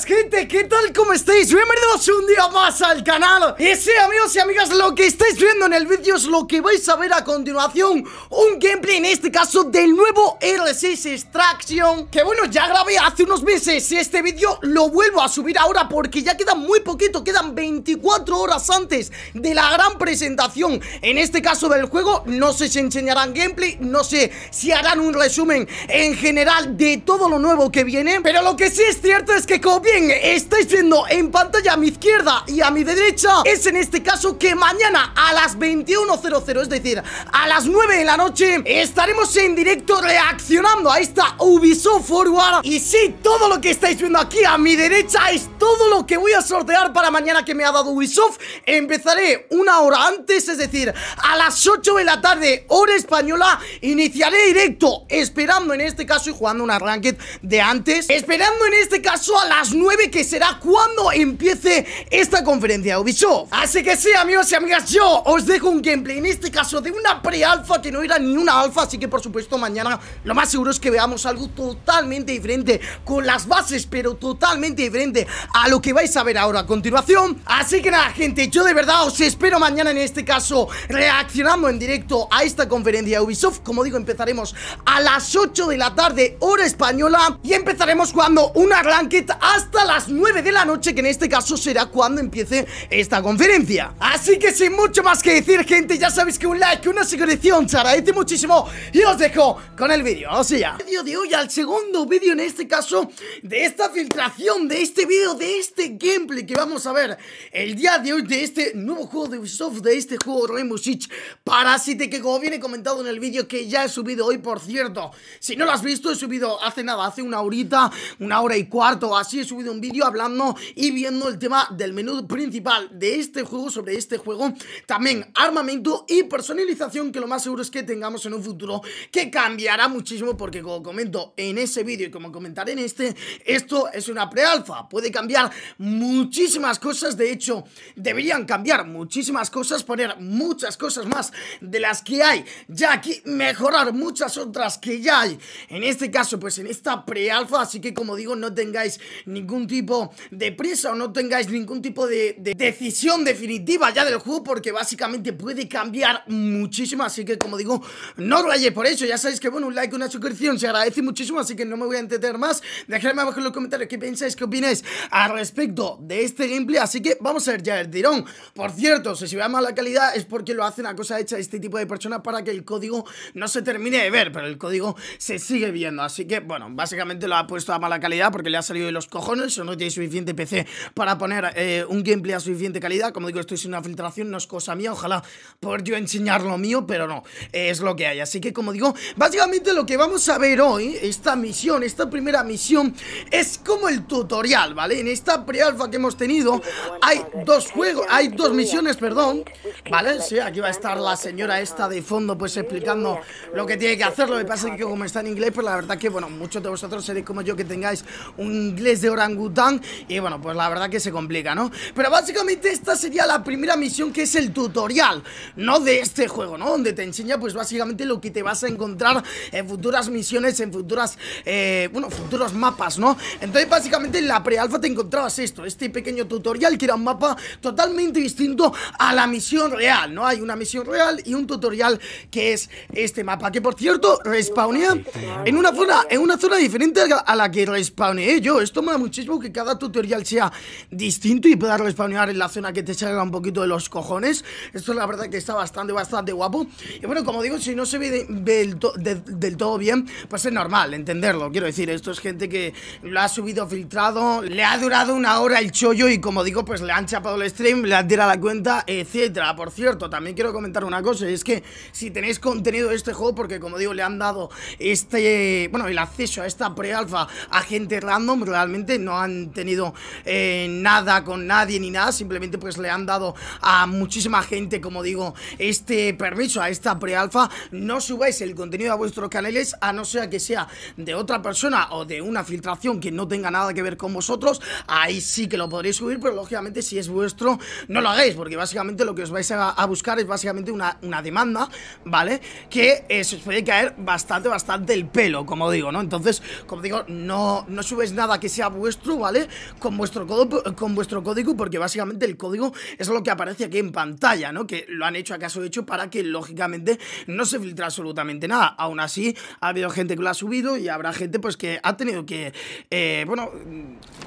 gente, ¿qué tal? ¿Cómo estáis? Bienvenidos un día más al canal Y sí amigos y amigas, lo que estáis viendo en el vídeo es lo que vais a ver a continuación Un gameplay en este caso del nuevo R6 Extraction Que bueno, ya grabé hace unos meses este vídeo lo vuelvo a subir ahora Porque ya queda muy poquito, quedan 24 horas antes de la gran presentación En este caso del juego, no sé si enseñarán gameplay, no sé si harán un resumen en general de todo lo nuevo que viene Pero lo que sí es cierto es que como bien estáis viendo en pantalla a mi izquierda y a mi derecha es en este caso que mañana a las 21.00, es decir, a las 9 de la noche estaremos en directo reaccionando a esta Ubisoft Forward y sí, todo lo que estáis viendo aquí a mi derecha es todo lo que voy a sortear para mañana que me ha dado Ubisoft empezaré una hora antes, es decir, a las 8 de la tarde, hora española iniciaré directo, esperando en este caso y jugando una ranked de antes, esperando en este caso a las 9 que será cuando empiece esta conferencia Ubisoft Así que sí amigos y amigas, yo os dejo un gameplay en este caso de una pre-alfa que no era ni una alfa Así que por supuesto mañana lo más seguro es que veamos algo totalmente diferente con las bases Pero totalmente diferente a lo que vais a ver ahora a continuación Así que nada gente, yo de verdad os espero mañana en este caso reaccionando en directo a esta conferencia Ubisoft Como digo empezaremos a las 8 de la tarde hora española y empezaremos jugando una ranked a hasta las 9 de la noche, que en este caso será cuando empiece esta conferencia. Así que sin mucho más que decir, gente, ya sabéis que un like, una secreción se agradece muchísimo y os dejo con el vídeo. o sea El vídeo de hoy, al segundo vídeo en este caso de esta filtración, de este vídeo, de este gameplay que vamos a ver el día de hoy de este nuevo juego de Ubisoft, de este juego Rainbow Six Parásite, que como viene comentado en el vídeo que ya he subido hoy, por cierto, si no lo has visto, he subido hace nada, hace una horita, una hora y cuarto así he subido un vídeo hablando y viendo el tema del menú principal de este juego, sobre este juego. También armamento y personalización, que lo más seguro es que tengamos en un futuro, que cambiará muchísimo porque como comento en ese vídeo y como comentaré en este, esto es una pre prealfa. Puede cambiar muchísimas cosas, de hecho, deberían cambiar muchísimas cosas, poner muchas cosas más de las que hay ya aquí, mejorar muchas otras que ya hay. En este caso, pues en esta prealfa, así que como digo, no tengáis ningún tipo de prisa o no tengáis ningún tipo de, decisión definitiva ya del juego porque básicamente puede cambiar muchísimo, así que como digo, no os por eso, ya sabéis que bueno, un like, una suscripción se agradece muchísimo, así que no me voy a entender más, dejadme abajo en los comentarios qué pensáis, qué opináis al respecto de este gameplay, así que vamos a ver ya el tirón, por cierto, si se a mala calidad es porque lo hacen a cosa hecha este tipo de personas para que el código no se termine de ver, pero el código se sigue viendo, así que bueno, básicamente lo ha puesto a mala calidad porque le ha salido de los cojones cojones o no tiene suficiente PC para poner eh, un gameplay a suficiente calidad. Como digo, esto es una filtración, no es cosa mía. Ojalá poder yo enseñar lo mío, pero no, es lo que hay. Así que, como digo, básicamente lo que vamos a ver hoy, esta misión, esta primera misión, es como el tutorial, ¿vale? En esta pre-alfa que hemos tenido hay dos juegos, hay dos misiones, perdón, ¿vale? Sí, aquí va a estar la señora esta de fondo pues explicando lo que tiene que hacer. Lo que pasa es que como está en inglés, pues la verdad que, bueno, muchos de vosotros seréis como yo que tengáis un inglés de orangután y bueno, pues la verdad que se complica, ¿no? Pero básicamente esta sería la primera misión que es el tutorial, ¿no? De este juego, ¿no? Donde te enseña pues básicamente lo que te vas a encontrar en futuras misiones, en futuras, eh, bueno, futuros mapas, ¿no? Entonces básicamente en la pre alpha te encontrabas esto, este pequeño tutorial que era un mapa totalmente distinto a la misión real, ¿no? Hay una misión real y un tutorial que es este mapa, que por cierto respawnea en una zona, en una zona diferente a la que respawné yo, esto me muchísimo que cada tutorial sea distinto y pueda respawnar en la zona que te salga un poquito de los cojones. Esto la verdad que está bastante, bastante guapo. Y bueno, como digo, si no se ve, del, todo bien, pues es normal entenderlo. Quiero decir, esto es gente que lo ha subido filtrado, le ha durado una hora el chollo y como digo, pues le han chapado el stream, le han tirado la cuenta, etcétera. Por cierto, también quiero comentar una cosa, es que si tenéis contenido de este juego, porque como digo, le han dado este, bueno, el acceso a esta pre-alfa a gente random, realmente no han tenido eh, nada con nadie ni nada, simplemente pues le han dado a muchísima gente, como digo, este permiso a esta prealfa, no subáis el contenido a vuestros canales a no sea que sea de otra persona o de una filtración que no tenga nada que ver con vosotros, ahí sí que lo podréis subir, pero lógicamente si es vuestro no lo hagáis, porque básicamente lo que os vais a, buscar es básicamente una, demanda, ¿vale? Que se os puede caer bastante, bastante el pelo, como digo, ¿no? Entonces, como digo, no, no subes nada que sea vuestro, ¿vale? Con vuestro, con vuestro código, porque básicamente el código es lo que aparece aquí en pantalla, ¿no? Que lo han hecho acaso hecho para que, lógicamente, no se filtre absolutamente nada. Aún así, ha habido gente que lo ha subido y habrá gente, pues, que ha tenido que, eh, bueno,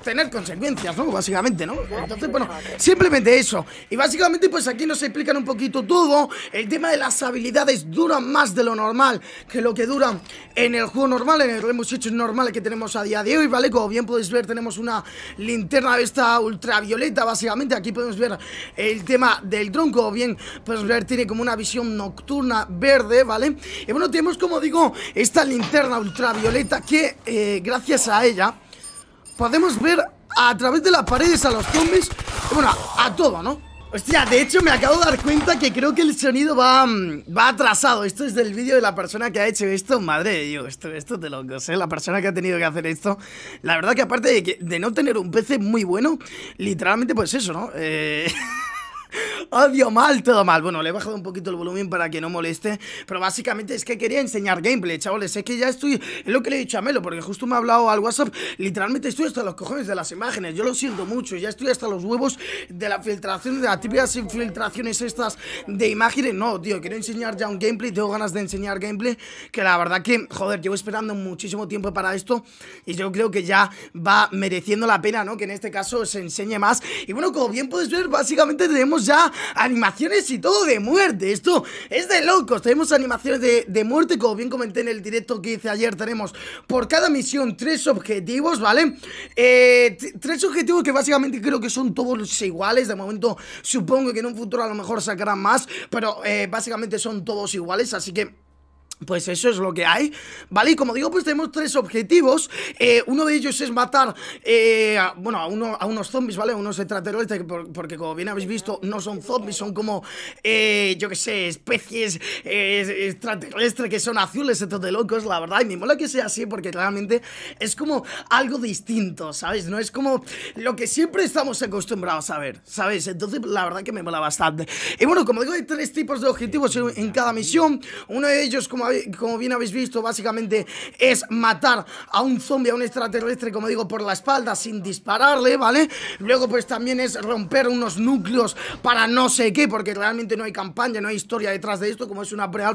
tener consecuencias, ¿no? Básicamente, ¿no? Entonces, bueno, simplemente eso. Y básicamente, pues, aquí nos explican un poquito todo. El tema de las habilidades duran más de lo normal que lo que duran en el juego normal, en el Remus hecho normal que tenemos a día de hoy, ¿vale? Como bien podéis ver, tenemos una linterna de esta ultravioleta, básicamente. Aquí podemos ver el tema del tronco, o bien podemos ver, tiene como una visión nocturna verde, ¿vale? Y bueno, tenemos, como digo, esta linterna ultravioleta que, eh, gracias a ella, podemos ver a través de las paredes a los zombies, bueno, a todo, ¿no? Hostia, de hecho me acabo de dar cuenta que creo que el sonido va, mm, va atrasado. Esto es del vídeo de la persona que ha hecho esto. Madre de Dios, esto, esto de locos, ¿eh? La persona que ha tenido que hacer esto. La verdad que aparte de, de no tener un PC muy bueno, literalmente pues eso, ¿no? Eh... Odio mal, todo mal. Bueno, le he bajado un poquito el volumen para que no moleste. Pero básicamente es que quería enseñar gameplay, chavales. Es que ya estoy. Es lo que le he dicho a Melo, porque justo me ha hablado al WhatsApp. Literalmente estoy hasta los cojones de las imágenes. Yo lo siento mucho. Ya estoy hasta los huevos de la filtración, de las típicas infiltraciones estas de imágenes. No, tío, quiero enseñar ya un gameplay. Tengo ganas de enseñar gameplay. Que la verdad que, joder, llevo esperando muchísimo tiempo para esto. Y yo creo que ya va mereciendo la pena, ¿no? Que en este caso se enseñe más. Y bueno, como bien puedes ver, básicamente tenemos ya animaciones y todo de muerte Esto es de locos, tenemos animaciones de, muerte Como bien comenté en el directo que hice ayer Tenemos por cada misión tres objetivos, ¿vale? Eh, tres objetivos que básicamente creo que son todos iguales De momento supongo que en un futuro a lo mejor sacarán más Pero eh, básicamente son todos iguales, así que pues eso es lo que hay, ¿vale? Y como digo, pues tenemos tres objetivos eh, Uno de ellos es matar, eh, bueno, a, uno, a unos zombies, ¿vale? A unos extraterrestres, porque como bien habéis visto, no son zombies Son como, eh, yo que sé, especies extraterrestres que son azules, estos de locos, la verdad Y me mola que sea así porque claramente es como algo distinto, ¿sabes? No es como lo que siempre estamos acostumbrados a ver, ¿sabes? Entonces, la verdad que me mola bastante Y bueno, como digo, hay tres tipos de objetivos en, en cada misión Uno de ellos como como, bien habéis visto, básicamente es matar a un zombie, a un extraterrestre, como digo, por la espalda, sin dispararle, ¿vale? Luego, pues también es romper unos núcleos para no sé qué, porque realmente no hay campaña, no hay historia detrás de esto, como es una pre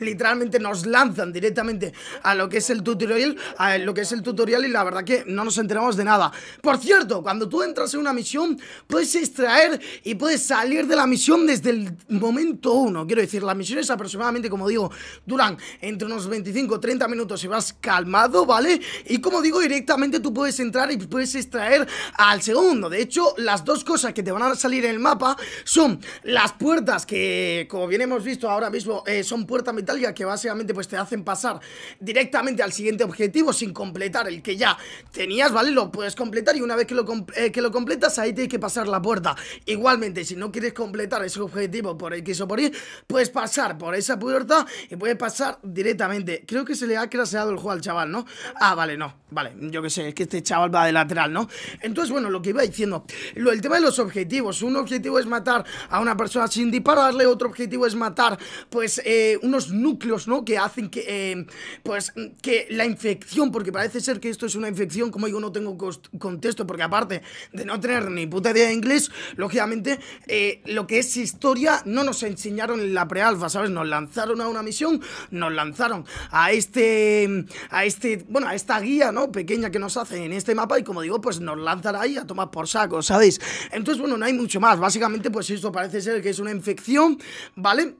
literalmente nos lanzan directamente a lo que es el tutorial, a lo que es el tutorial y la verdad que no nos enteramos de nada. Por cierto, cuando tú entras en una misión, puedes extraer y puedes salir de la misión desde el momento uno. Quiero decir, las misiones aproximadamente, como digo, duran entre unos 25 o 30 minutos Y vas calmado, ¿vale? Y como digo, directamente tú puedes entrar y puedes extraer al segundo. De hecho, las dos cosas que te van a salir en el mapa son las puertas que, como bien hemos visto ahora mismo, eh, son puertas metálicas que básicamente pues te hacen pasar directamente al siguiente objetivo sin completar el que ya tenías, ¿vale? Lo puedes completar y una vez que lo, eh, que lo completas ahí tienes que pasar la puerta. Igualmente, si no quieres completar ese objetivo por X o por Y, puedes pasar por esa puerta y puedes pasar directamente. Creo que se le ha craseado el juego al chaval, ¿no? Ah, vale, no. Vale, yo que sé, es que este chaval va de lateral, ¿no? Entonces, bueno, lo que iba diciendo. Lo, el tema de los objetivos. Un objetivo es matar a una persona sin dispararle. Otro objetivo es matar, pues, eh, unos núcleos, ¿no? Que hacen que, eh, pues, que la infección, porque parece ser que esto es una infección, como digo, no tengo contexto, porque aparte de no tener ni puta idea de inglés, lógicamente, eh, lo que es historia no nos enseñaron en la prealfa, ¿sabes? Nos lanzaron a una misión nos lanzaron a este, a este, bueno, a esta guía, ¿no? Pequeña que nos hacen en este mapa y como digo, pues nos lanzan ahí a tomar por saco, ¿sabéis? Entonces, bueno, no hay mucho más. Básicamente, pues esto parece ser que es una infección, ¿vale?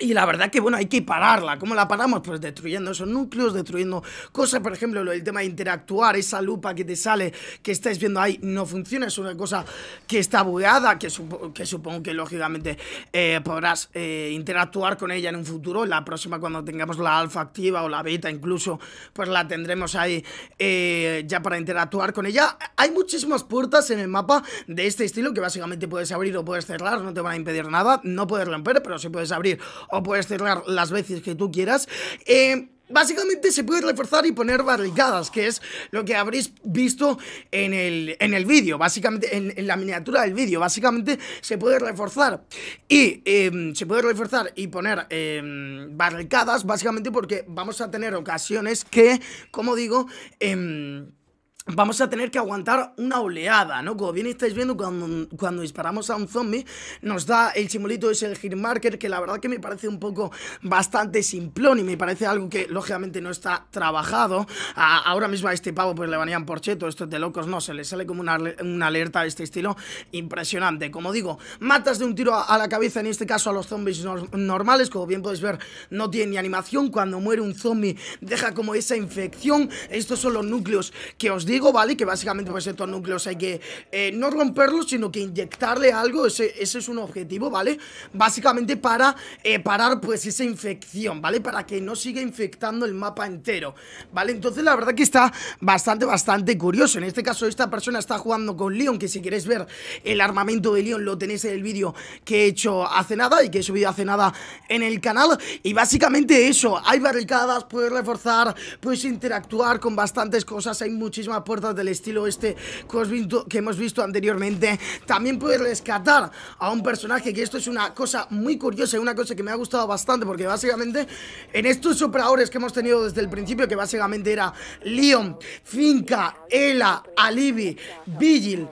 Y la verdad que, bueno, hay que pararla. ¿Cómo la paramos? Pues destruyendo esos núcleos, destruyendo cosas, por ejemplo, el tema de interactuar, esa lupa que te sale, que estáis viendo ahí, no funciona, es una cosa que está bugueada, que, que supongo que lógicamente eh, podrás eh, interactuar con ella en un futuro, la próxima cuando tengamos la alfa activa o la beta incluso, pues la tendremos ahí eh, ya para interactuar con ella. Hay muchísimas puertas en el mapa de este estilo que básicamente puedes abrir o puedes cerrar, no te van a impedir nada, no puedes romper, pero sí puedes abrir o puedes cerrar las veces que tú quieras. Eh, básicamente se puede reforzar y poner barricadas, que es lo que habréis visto en el, en el vídeo, básicamente en, la miniatura del vídeo, básicamente se puede reforzar y em, se puede reforzar y poner em, barricadas, básicamente porque vamos a tener ocasiones que, como digo, em, Vamos a tener que aguantar una oleada, ¿no? Como bien estáis viendo, cuando, cuando disparamos a un zombie, nos da el simulito de ese el marker, que la verdad que me parece un poco bastante simplón y me parece algo que, lógicamente, no está trabajado. ahora mismo a este pavo, pues le vanían por cheto, esto de locos, no, se le sale como una, alerta de este estilo impresionante. Como digo, matas de un tiro a, la cabeza, en este caso a los zombies normales, como bien podéis ver, no tiene ni animación. Cuando muere un zombie, deja como esa infección. Estos son los núcleos que os digo ¿vale? Que básicamente pues estos núcleos hay que eh, no romperlos, sino que inyectarle algo, ese, es un objetivo, ¿vale? Básicamente para eh, parar pues esa infección, ¿vale? Para que no siga infectando el mapa entero, ¿vale? Entonces la verdad que está bastante, bastante curioso. En este caso esta persona está jugando con Leon, que si queréis ver el armamento de Leon lo tenéis en el vídeo que he hecho hace nada y que he subido hace nada en el canal. Y básicamente eso, hay barricadas, puedes reforzar, puedes interactuar con bastantes cosas, hay muchísimas puertas del estilo este que, hemos visto anteriormente. También puedes rescatar a un personaje, que esto es una cosa muy curiosa y una cosa que me ha gustado bastante, porque básicamente en estos operadores que hemos tenido desde el principio, que básicamente era Leon, Finca, Ela, Alibi, Vigil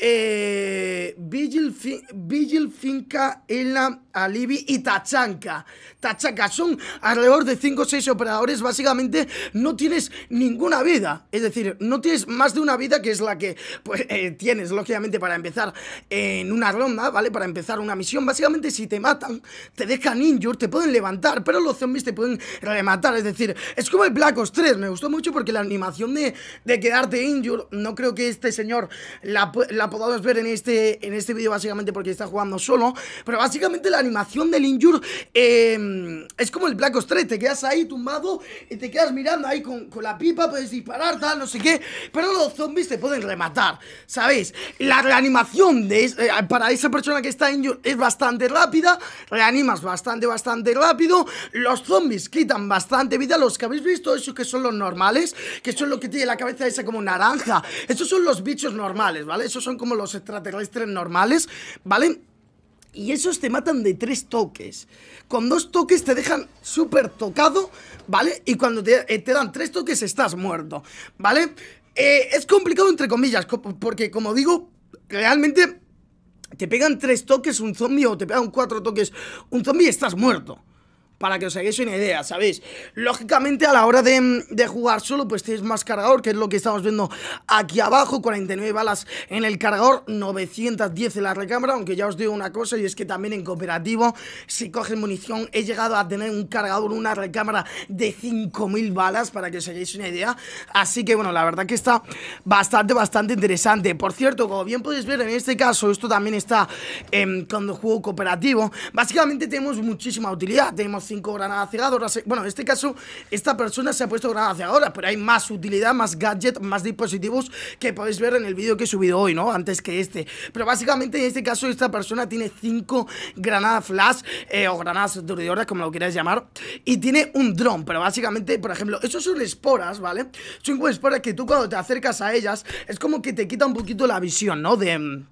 eh, Vigil, Finca, Ela, Alibi y Tachanca. Tachanka son alrededor de 5 o 6 operadores. Básicamente no tienes ninguna vida. Es decir, no tienes más de una vida que es la que pues, eh, tienes, lógicamente, para empezar en una ronda, ¿vale? Para empezar una misión. Básicamente, si te matan, te dejan injured, te pueden levantar, pero los zombies te pueden rematar. Es decir, es como el Black Ops 3. Me gustó mucho porque la animación de, quedarte injured, no creo que este señor la Podemos podamos ver en este, en este vídeo básicamente porque está jugando solo Pero básicamente la animación del injur eh, em, es como el Black Ops 3 Te quedas ahí tumbado y te quedas mirando ahí con, con, la pipa, puedes disparar, tal, no sé qué Pero los zombies te pueden rematar, ¿sabéis? La reanimación de, eh, para esa persona que está injur es bastante rápida Reanimas bastante, bastante rápido Los zombies quitan bastante vida, los que habéis visto, esos que son los normales Que son los que tiene la cabeza esa como naranja Esos son los bichos normales, ¿vale? Esos como los extraterrestres normales, ¿vale? Y esos te matan de tres toques. Con dos toques te dejan súper tocado, ¿vale? Y cuando te, eh, dan tres toques estás muerto, ¿vale? Eh, es complicado entre comillas, porque como digo, realmente te pegan tres toques un zombie o te pegan cuatro toques un zombie estás muerto para que os hagáis una idea, ¿sabéis? Lógicamente a la hora de, jugar solo pues tenéis más cargador, que es lo que estamos viendo aquí abajo, 49 balas en el cargador, 910 en la recámara, aunque ya os digo una cosa y es que también en cooperativo, si coges munición, he llegado a tener un cargador, una recámara de 5000 balas, para que os hagáis una idea, así que bueno, la verdad que está bastante, bastante interesante. Por cierto, como bien podéis ver, en este caso, esto también está em, cuando juego cooperativo, básicamente tenemos muchísima utilidad, tenemos cinco granadas cegadoras. Bueno, en este caso, esta persona se ha puesto granadas cegadoras, pero hay más utilidad, más gadget, más dispositivos que podéis ver en el vídeo que he subido hoy, ¿no? Antes que este. Pero básicamente, en este caso, esta persona tiene cinco granadas flash eh, o granadas aturdidoras, como lo quieras llamar, y tiene un dron. Pero básicamente, por ejemplo, esos son esporas, ¿vale? Son esporas que tú cuando te acercas a ellas, es como que te quita un poquito la visión, ¿no? De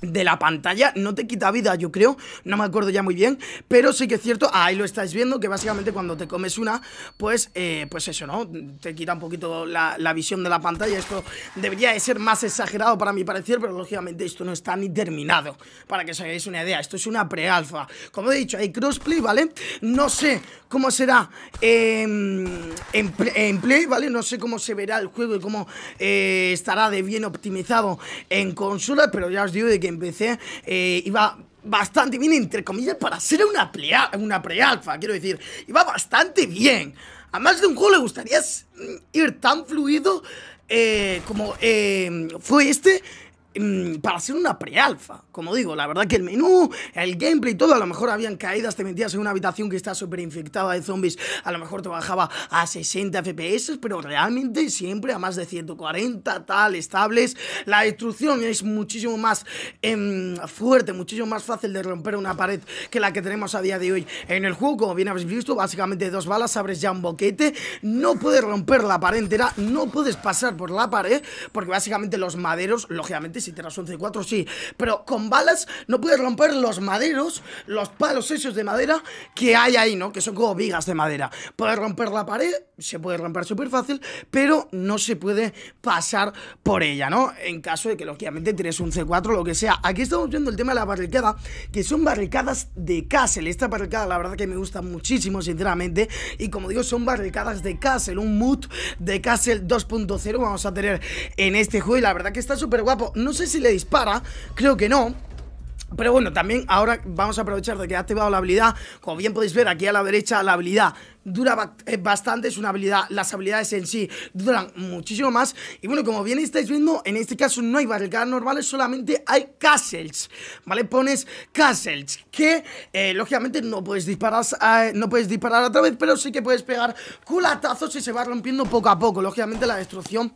de la pantalla, no te quita vida, yo creo, no me acuerdo ya muy bien, pero sí que es cierto, ahí lo estáis viendo, que básicamente cuando te comes una, pues, eh, pues eso, ¿no? Te quita un poquito la, visión de la pantalla, esto debería de ser más exagerado para mi parecer, pero lógicamente esto no está ni terminado, para que os hagáis una idea, esto es una pre-alfa, como he dicho, hay crossplay, ¿vale? No sé cómo será em, en, play, ¿vale? No sé cómo se verá el juego y cómo eh, estará de bien optimizado en consolas, pero ya os digo de que que empecé eh, iba bastante bien, entre comillas, para ser una, una pre-alfa, quiero decir, iba bastante bien. A más de un juego le gustaría ir tan fluido eh, como eh, fue este Mm, para hacer una pre Como digo, la verdad que el menú, el gameplay, Y todo, a lo mejor habían caídas, te metías en una habitación que está súper infectada de zombies, a lo mejor te bajaba a 60 FPS, pero realmente siempre a más de 140, tal, estables. La destrucción es muchísimo más em, fuerte, muchísimo más fácil de romper una pared que la que tenemos a día de hoy en el juego. Como bien habéis visto, básicamente dos balas, abres ya un boquete, no puedes romper la pared entera, no puedes pasar por la pared, porque básicamente los maderos, lógicamente, si tienes un c 4, sí. Pero con balas no puedes romper los maderos, los palos esos de madera que hay ahí, ¿no? Que son como vigas de madera. Puedes romper la pared, se puede romper súper fácil, pero no se puede pasar por ella, ¿no? En caso de que, lógicamente, tienes un C4 lo que sea. Aquí estamos viendo el tema de la barricada, que son barricadas de Castle. Esta barricada, la verdad, que me gusta muchísimo, sinceramente. Y como digo, son barricadas de Castle, un mood de Castle 2.0 vamos a tener en este juego. Y la verdad que está súper guapo. No sé si le dispara, creo que no. Pero bueno, también ahora vamos a aprovechar de que ha activado la habilidad. Como bien podéis ver aquí a la derecha la habilidad dura eh, bastante, es una habilidad, las habilidades en sí duran muchísimo más. Y bueno, como bien estáis viendo, en este caso no hay barricadas normales, solamente hay castles, ¿vale? Pones castles, que eh, lógicamente no puedes, disparar, otra eh, no puedes disparar otra vez pero sí que puedes pegar culatazos y se va rompiendo poco a poco. Lógicamente la destrucción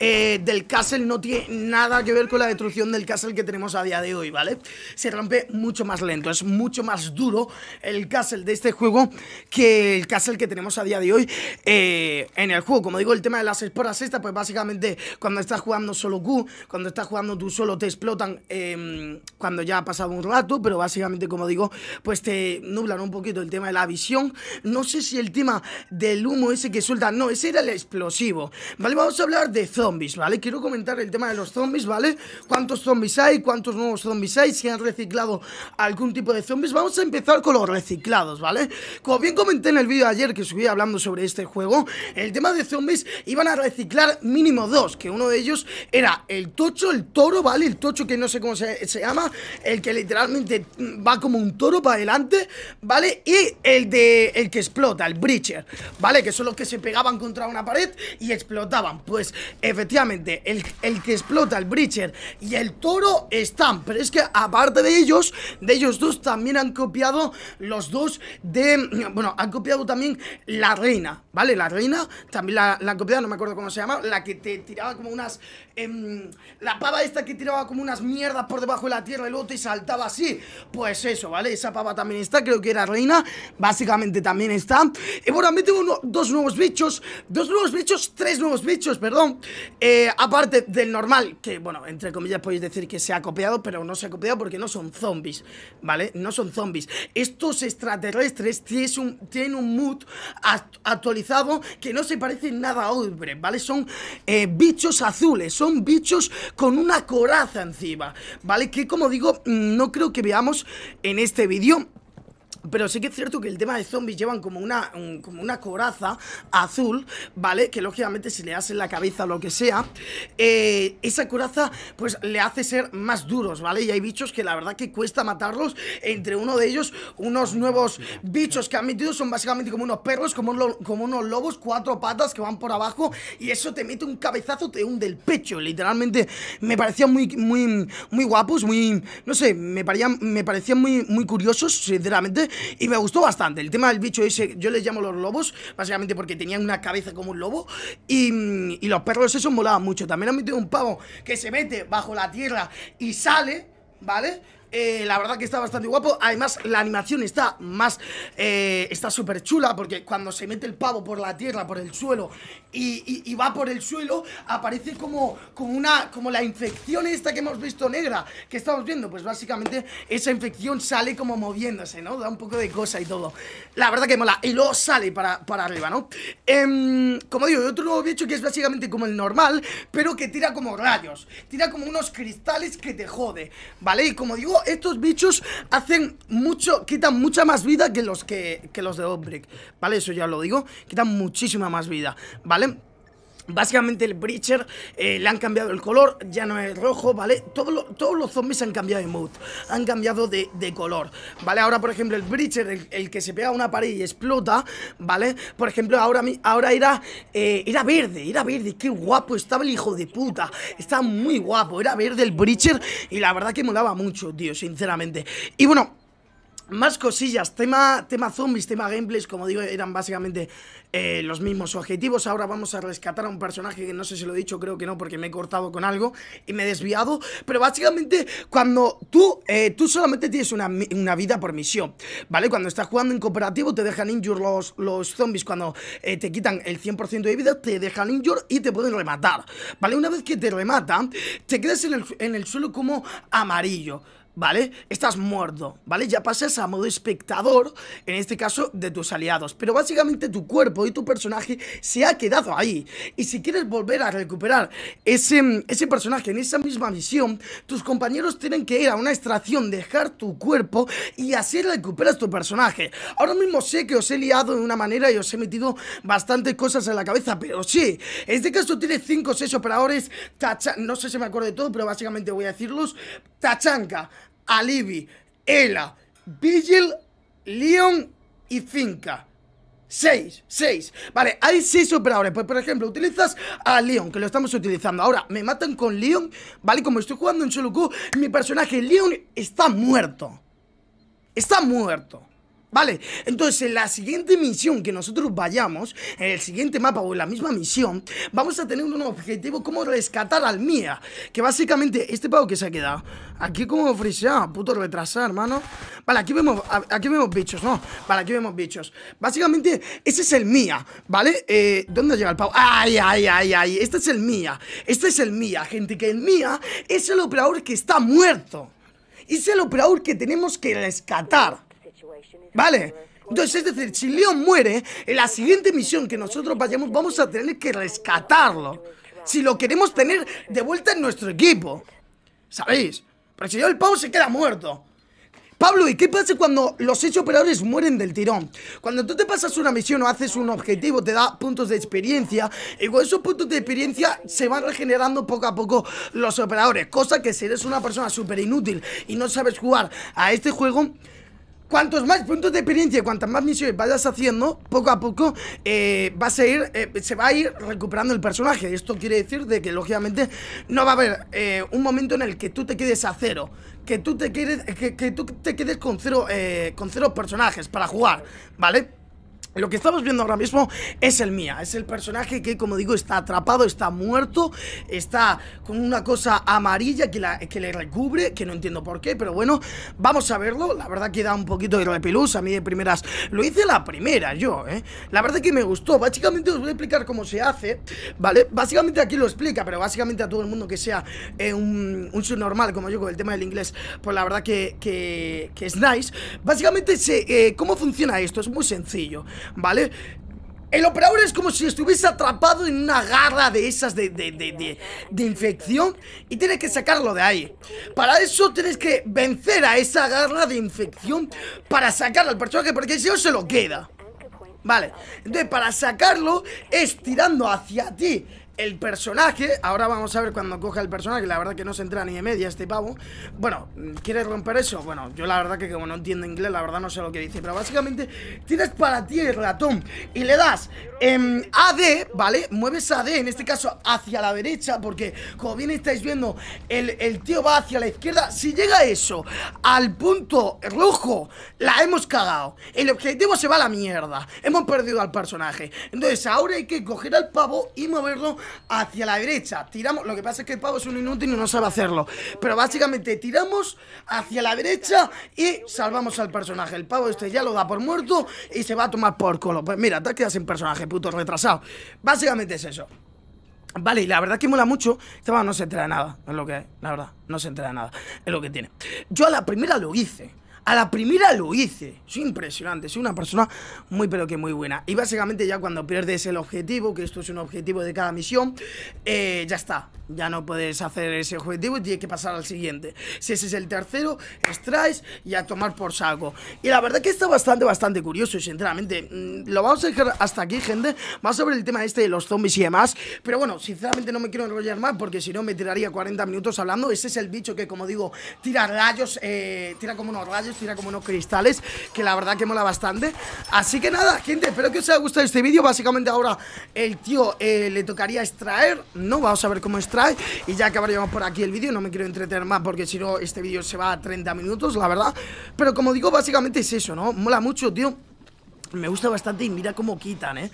del castle no tiene nada que ver con la destrucción del castle que tenemos a día de hoy, ¿vale? Se rompe mucho más lento, es mucho más duro el castle de este juego que el castle el que tenemos a día de hoy eh, en el juego. Como digo, el tema de las esporas estas, pues básicamente cuando estás jugando solo Q, cuando estás jugando tú solo te explotan em, cuando ya ha pasado un rato, pero básicamente, como digo, pues te nublan un poquito el tema de la visión. No sé si el tema del humo ese que suelta. no, ese era el explosivo. Vale, vamos a hablar de zombies, ¿vale? Quiero comentar el tema de los zombies, ¿vale? ¿Cuántos zombies hay? ¿Cuántos nuevos zombies hay? Si han reciclado algún tipo de zombies. Vamos a empezar con los reciclados, ¿vale? Como bien comenté en el vídeo ayer, que subía hablando sobre este juego, el tema de zombies iban a reciclar mínimo dos, que uno de ellos era el tocho, el toro, ¿vale? El tocho que no sé cómo se, llama, el que literalmente va como un toro para adelante, ¿vale? Y el de el que explota, el breacher, ¿vale? Que son los que se pegaban contra una pared y explotaban. Pues efectivamente, el, el que explota, el breacher y el toro están, pero es que aparte de ellos, de ellos dos también han copiado los dos de, bueno, han copiado también la reina, ¿vale? La reina, también la, la no me acuerdo cómo se llama, la que te tiraba como unas Em, la pava esta que tiraba como unas mierdas por debajo de la tierra y luego y saltaba así. Pues eso, ¿vale? Esa pava también está, creo que era reina. Básicamente también está. Y bueno, me tengo dos nuevos bichos. Dos nuevos bichos, tres nuevos bichos, perdón. Eh, aparte del normal, que bueno, entre comillas podéis decir que se ha copiado, pero no se ha copiado porque no son zombies, ¿vale? No son zombies. Estos extraterrestres tienen un, mood actualizado que no se parece nada a ¿vale? Son eh, bichos azules son bichos con una coraza encima, ¿vale? Que como digo, mm, no creo que veamos en este vídeo pero sí que es cierto que el tema de zombies llevan como una, como una coraza azul, ¿vale? Que lógicamente si le das en la cabeza o lo que sea, eh, esa coraza pues le hace ser más duros, ¿vale? Y hay bichos que la verdad que cuesta matarlos. Entre uno de ellos, unos nuevos bichos que han metido son básicamente como unos perros, como, como unos lobos, cuatro patas que van por abajo y eso te mete un cabezazo, te hunde el pecho. Literalmente me parecían muy, muy, muy guapos, muy, no sé, me, parecían, me parecían muy, muy curiosos, sinceramente y me gustó bastante. El tema del bicho ese, yo les llamo los lobos, básicamente porque tenían una cabeza como un lobo. Y, los perros esos molaban mucho. También han metido un pavo que se mete bajo la tierra y sale, ¿vale? Eh, la verdad que está bastante guapo. Además, la animación está más. Eh, está súper chula, porque cuando se mete el pavo por la tierra, por el suelo, y, va por el suelo, aparece como, como una. como la infección esta que hemos visto negra, que estamos viendo. Pues básicamente esa infección sale como moviéndose, ¿no? Da un poco de cosa y todo. La verdad que mola. Y luego sale para, para arriba, ¿no? Em, como digo, otro nuevo bicho que es básicamente como el normal, pero que tira como rayos. Tira como unos cristales que te jode, ¿vale? Y como digo, estos bichos hacen mucho, quitan mucha más vida que los que, que los de Outbreak, ¿vale? Eso ya lo digo, quitan muchísima más vida, ¿vale? Básicamente el Breacher eh, le han cambiado el color, ya no es rojo, ¿vale? todos los zombies han cambiado de mood, han cambiado de, color, ¿vale? Ahora, por ejemplo, el Breacher, el, que se pega a una pared y explota, ¿vale? Por ejemplo, ahora, ahora era, era eh, verde, era verde, qué guapo estaba el hijo de puta, estaba muy guapo, era verde el Breacher y la verdad que molaba mucho, tío, sinceramente. Y bueno... Más cosillas, tema, tema zombies, tema gameplays, como digo, eran básicamente eh, los mismos objetivos. Ahora vamos a rescatar a un personaje que no sé si lo he dicho, creo que no, porque me he cortado con algo y me he desviado. Pero básicamente, cuando tú, eh, tú solamente tienes una, vida por misión, ¿vale? Cuando estás jugando en cooperativo, te dejan injur los, los zombies. Cuando eh, te quitan el 100% de vida, te dejan injur y te pueden rematar, ¿vale? Una vez que te rematan, te quedas en el, en el suelo como amarillo. ¿vale? Estás muerto, ¿vale? Ya pasas a modo espectador, en este caso de tus aliados. Pero básicamente tu cuerpo y tu personaje se ha quedado ahí. Y si quieres volver a recuperar ese, ese personaje en esa misma misión, tus compañeros tienen que ir a una extracción, dejar tu cuerpo y así recuperas tu personaje. Ahora mismo sé que os he liado de una manera y os he metido bastantes cosas en la cabeza, pero sí, en este caso tiene 5 o 6 operadores, tacha no sé si me acuerdo de todo, pero básicamente voy a decirlos, tachanca, Alibi, Ela, Vigil, Leon y Finca. Seis, seis Vale, hay seis superadores Pues, por ejemplo, utilizas a Leon, que lo estamos utilizando. Ahora, me matan con Leon, ¿vale? Como estoy jugando en solo Q, mi personaje Leon está muerto. Está muerto. Vale, entonces en la siguiente misión que nosotros vayamos, en el siguiente mapa o en la misma misión, vamos a tener un objetivo como rescatar al MIA Que básicamente, este pavo que se ha quedado, aquí como friseado ah, puto retrasar, hermano. Vale, aquí vemos, aquí vemos bichos, ¿no? Vale, aquí vemos bichos. Básicamente, ese es el MIA, ¿vale? Eh, ¿Dónde llega el pavo? ¡Ay, ay, ay, ay! Este es el MIA este es el MIA, gente, que el MIA es el operador que está muerto. Es el operador que tenemos que rescatar. ¿Vale? Entonces, es decir, si Leon muere, en la siguiente misión que nosotros vayamos vamos a tener que rescatarlo. Si lo queremos tener de vuelta en nuestro equipo. ¿Sabéis? Pero si yo el pavo se queda muerto. Pablo, ¿y qué pasa cuando los seis operadores mueren del tirón? Cuando tú te pasas una misión o haces un objetivo, te da puntos de experiencia, y con esos puntos de experiencia se van regenerando poco a poco los operadores, cosa que si eres una persona súper inútil y no sabes jugar a este juego, Cuantos más puntos de experiencia y cuantas más misiones vayas haciendo, poco a poco eh, vas a ir, eh, se va a ir recuperando el personaje. Esto quiere decir de que, lógicamente, no va a haber eh, un momento en el que tú te quedes a cero. Que tú te quedes, tú te quedes con cero, eh, con cero personajes para jugar, ¿vale? Lo que estamos viendo ahora mismo es el Mía, es el personaje que, como digo, está atrapado, está muerto, está con una cosa amarilla que, la, que le recubre, que no entiendo por qué, pero bueno, vamos a verlo. La verdad que da un poquito de repilus a mí de primeras lo hice la primera yo, ¿eh? La verdad que me gustó, básicamente os voy a explicar cómo se hace, ¿vale? Básicamente aquí lo explica, pero básicamente a todo el mundo que sea eh, un, subnormal como yo con el tema del inglés, pues la verdad que, que, es nice. Básicamente, eh, ¿cómo funciona esto? Es muy sencillo. ¿vale? El operador es como si estuviese atrapado en una garra de esas de, de, de, de, infección y tienes que sacarlo de ahí. Para eso tienes que vencer a esa garra de infección para sacar al personaje porque si no se lo queda. Vale, entonces para sacarlo es tirando hacia ti el personaje, ahora vamos a ver cuando coja el personaje, la verdad que no se entra ni de media este pavo. Bueno, ¿quieres romper eso? Bueno, yo la verdad que como no entiendo inglés, la verdad no sé lo que dice, pero básicamente tienes para ti el ratón y le das em, AD, ¿vale? Mueves AD, en este caso hacia la derecha, porque como bien estáis viendo, el, el tío va hacia la izquierda. Si llega eso al punto rojo, la hemos cagado. El objetivo se va a la mierda, hemos perdido al personaje. Entonces ahora hay que coger al pavo y moverlo hacia la derecha. Tiramos, lo que pasa es que el pavo es un inútil y no sabe hacerlo. Pero básicamente tiramos hacia la derecha y salvamos al personaje. El pavo este ya lo da por muerto y se va a tomar por colo. Pues mira, te quedas quedado sin personaje, puto retrasado. Básicamente es eso. Vale, y la verdad que mola mucho. Este pavo no se entera de nada, es lo que es, la verdad, no se entera de nada, es lo que tiene. Yo a la primera lo hice. A la primera lo hice. es impresionante, soy una persona muy pero que muy buena. Y básicamente ya cuando pierdes el objetivo, que esto es un objetivo de cada misión, eh, ya está. Ya no puedes hacer ese objetivo y tienes que pasar al siguiente. Si ese es el tercero, extraes y a tomar por saco. Y la verdad que está bastante, bastante curioso, sinceramente. Mm, lo vamos a dejar hasta aquí, gente. Más sobre el tema este de los zombies y demás. Pero bueno, sinceramente no me quiero enrollar más porque si no me tiraría 40 minutos hablando. Ese es el bicho que, como digo, tira rayos, eh, tira como unos rayos tira como unos cristales Que la verdad que mola bastante Así que nada, gente, espero que os haya gustado este vídeo Básicamente ahora el tío eh, le tocaría extraer No, vamos a ver cómo extrae Y ya acabaríamos por aquí el vídeo No me quiero entretener más porque si no este vídeo se va a 30 minutos, la verdad Pero como digo, básicamente es eso, ¿no? Mola mucho, tío me gusta bastante y mira cómo quitan, ¿eh?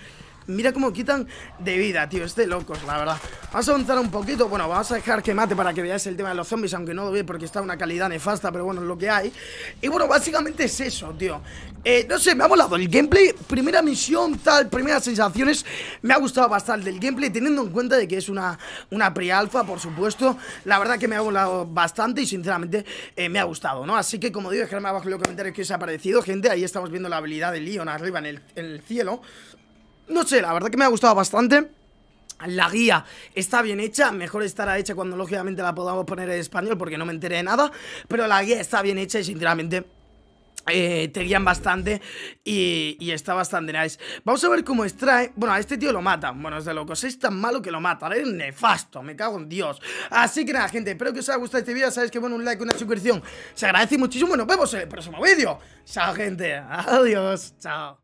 Mira cómo quitan de vida, tío. Este loco, locos, la verdad. Vamos a avanzar un poquito. Bueno, vamos a dejar que mate para que veáis el tema de los zombies, aunque no lo ve porque está una calidad nefasta, pero bueno, es lo que hay. Y bueno, básicamente es eso, tío. Eh, no sé, me ha volado el gameplay. Primera misión, tal, primeras sensaciones. Me ha gustado bastante el gameplay, teniendo en cuenta de que es una, una pre por supuesto. La verdad que me ha volado bastante y sinceramente eh, me ha gustado, ¿no? Así que, como digo, dejadme abajo en los comentarios que os ha parecido, gente. Ahí estamos viendo la habilidad de Leon arriba en en el cielo. No sé, la verdad que me ha gustado bastante. La guía está bien hecha, mejor estará hecha cuando lógicamente la podamos poner en español porque no me enteré de nada, pero la guía está bien hecha y sinceramente eh, te guían bastante y, está bastante nice Vamos a ver cómo extrae Bueno, a este tío lo matan Bueno, es de locos Es tan malo que lo mata Es nefasto Me cago en Dios Así que nada, gente Espero que os haya gustado este vídeo Sabéis que bueno, un like, una suscripción Se agradece muchísimo Nos vemos en el próximo vídeo Chao, gente Adiós Chao